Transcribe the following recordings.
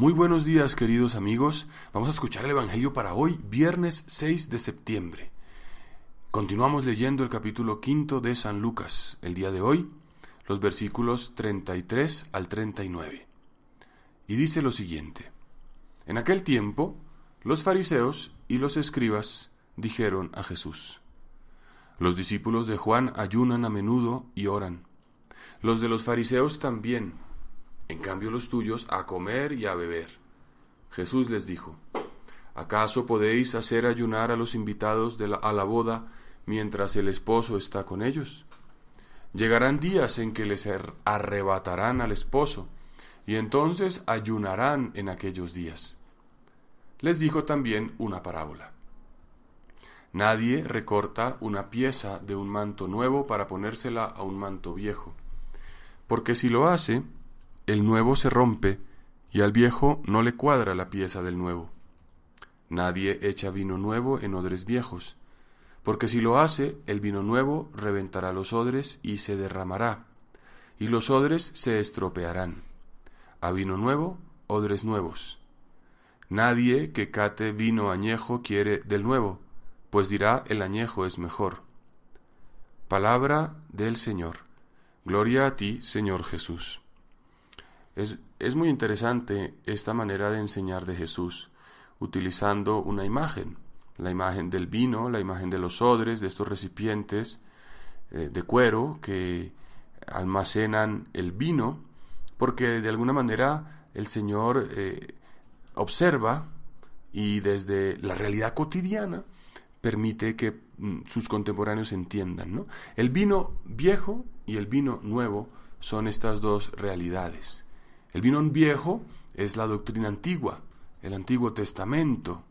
Muy buenos días queridos amigos, vamos a escuchar el Evangelio para hoy, viernes 6 de septiembre. Continuamos leyendo el capítulo quinto de San Lucas, el día de hoy, los versículos 33 al 39. Y dice lo siguiente, en aquel tiempo, los fariseos y los escribas dijeron a Jesús, los discípulos de Juan ayunan a menudo y oran, los de los fariseos también, en cambio los tuyos a comer y a beber. Jesús les dijo, ¿acaso podéis hacer ayunar a los invitados a la boda mientras el esposo está con ellos? Llegarán días en que les arrebatarán al esposo, y entonces ayunarán en aquellos días. Les dijo también una parábola. Nadie recorta una pieza de un manto nuevo para ponérsela a un manto viejo, porque si lo hace, el nuevo se rompe y al viejo no le cuadra la pieza del nuevo. Nadie echa vino nuevo en odres viejos, porque si lo hace, el vino nuevo reventará los odres y se derramará, y los odres se estropearán. A vino nuevo, odres nuevos. Nadie que cate vino añejo quiere del nuevo, pues dirá el añejo es mejor. Palabra del Señor. Gloria a ti, Señor Jesús. Es, muy interesante esta manera de enseñar de Jesús, utilizando una imagen, la imagen del vino, la imagen de los odres, de estos recipientes eh, de cuero que almacenan el vino, porque de alguna manera el Señor eh, observa y desde la realidad cotidiana permite que mm, sus contemporáneos entiendan. ¿no? El vino viejo y el vino nuevo son estas dos realidades. El vino viejo es la doctrina antigua, el Antiguo Testamento,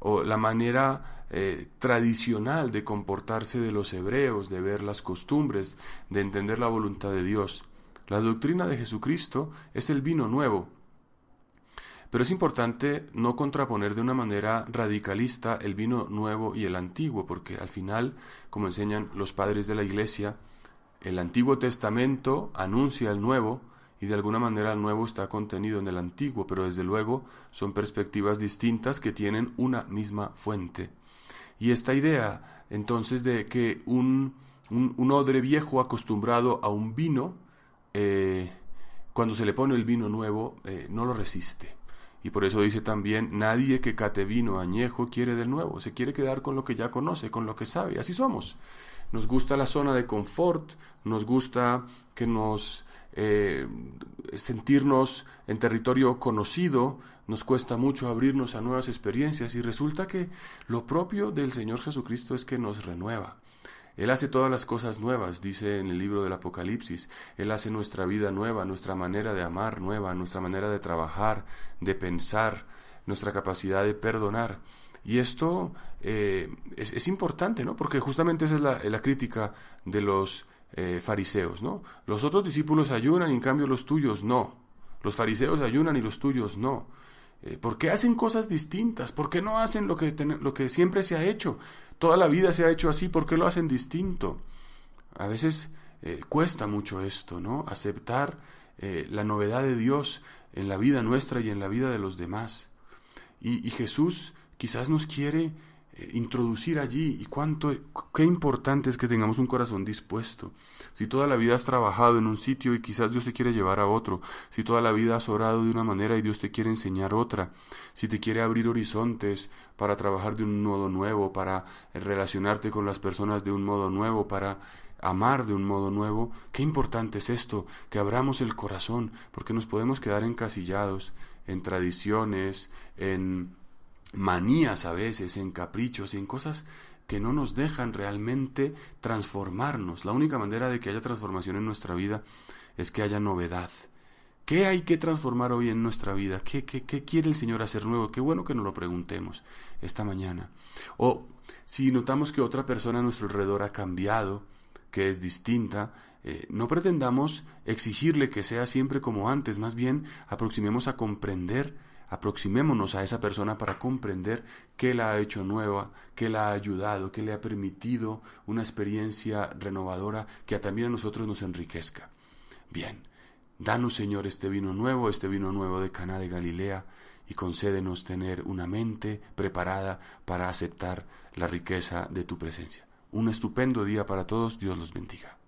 o la manera eh, tradicional de comportarse de los hebreos, de ver las costumbres, de entender la voluntad de Dios. La doctrina de Jesucristo es el vino nuevo. Pero es importante no contraponer de una manera radicalista el vino nuevo y el antiguo, porque al final, como enseñan los padres de la Iglesia, el Antiguo Testamento anuncia el nuevo, y de alguna manera el nuevo está contenido en el antiguo, pero desde luego son perspectivas distintas que tienen una misma fuente. Y esta idea entonces de que un, un, odre viejo acostumbrado a un vino, eh, cuando se le pone el vino nuevo, eh, no lo resiste. Y por eso dice también, nadie que cate vino añejo quiere del nuevo, se quiere quedar con lo que ya conoce, con lo que sabe, así somos nos gusta la zona de confort, nos gusta que nos eh, sentirnos en territorio conocido, nos cuesta mucho abrirnos a nuevas experiencias y resulta que lo propio del Señor Jesucristo es que nos renueva. Él hace todas las cosas nuevas, dice en el libro del Apocalipsis. Él hace nuestra vida nueva, nuestra manera de amar nueva, nuestra manera de trabajar, de pensar, nuestra capacidad de perdonar. Y esto eh, es, importante, ¿no? Porque justamente esa es la, crítica de los eh, fariseos, ¿no? Los otros discípulos ayunan y en cambio los tuyos no. Los fariseos ayunan y los tuyos no. Eh, ¿Por qué hacen cosas distintas? ¿Por qué no hacen lo que, lo que siempre se ha hecho? Toda la vida se ha hecho así, ¿por qué lo hacen distinto? A veces cuesta mucho esto, ¿no? Aceptar la novedad de Dios en la vida nuestra y en la vida de los demás. y Jesús quizás nos quiere eh, introducir allí y cuánto qué importante es que tengamos un corazón dispuesto. Si toda la vida has trabajado en un sitio y quizás Dios te quiere llevar a otro, si toda la vida has orado de una manera y Dios te quiere enseñar otra, si te quiere abrir horizontes para trabajar de un modo nuevo, para relacionarte con las personas de un modo nuevo, para amar de un modo nuevo, qué importante es esto, que abramos el corazón, porque nos podemos quedar encasillados en tradiciones, en manías a veces, en caprichos y en cosas que no nos dejan realmente transformarnos. La única manera de que haya transformación en nuestra vida es que haya novedad. ¿Qué hay que transformar hoy en nuestra vida? ¿Qué, quiere el Señor hacer nuevo? Qué bueno que nos lo preguntemos esta mañana. O si notamos que otra persona a nuestro alrededor ha cambiado, que es distinta, eh, no pretendamos exigirle que sea siempre como antes, más bien aproximemos a comprender aproximémonos a esa persona para comprender qué la ha hecho nueva, qué la ha ayudado, qué le ha permitido una experiencia renovadora que también a nosotros nos enriquezca. Bien, danos Señor este vino nuevo, este vino nuevo de Cana de Galilea, y concédenos tener una mente preparada para aceptar la riqueza de tu presencia. Un estupendo día para todos, Dios los bendiga.